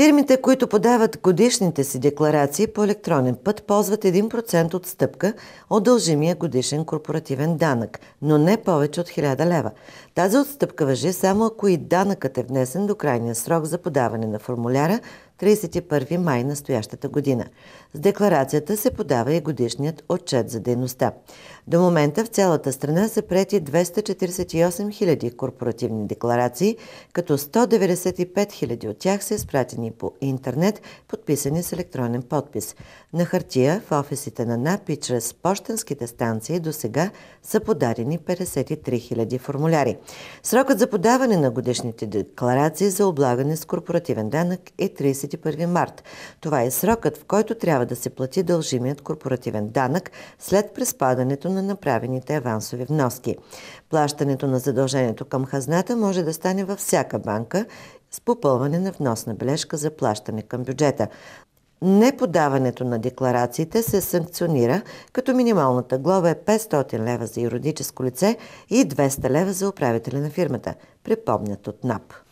Фирмите, които подават годишните си декларации по електронен път, ползват 1% от стъпка от дължимия годишен корпоративен данък, но не повече от 1000 лева. Тази отстъпка въжи само ако и данъкът е внесен до крайния срок за подаване на формуляра – 31 май настоящата година. С декларацията се подава и годишният отчет за дейността. До момента в цялата страна са прети 248 000 корпоративни декларации, като 195 000 от тях са изпратени по интернет, подписани с електронен подпис. На хартия в офисите на НАП и чрез почтенските станции до сега са подадени 53 000 формуляри. Срокът за подаване на годишните декларации за облагане с корпоративен данък е 30 31 март. Това е срокът, в който трябва да се плати дължимият корпоративен данък след преспадането на направените авансови вноски. Плащането на задължението към хазната може да стане във всяка банка с попълване на вносна бележка за плащане към бюджета. Неподаването на декларациите се санкционира, като минималната глоба е 500 лева за юридическо лице и 200 лева за управителя на фирмата, припомнят от НАП.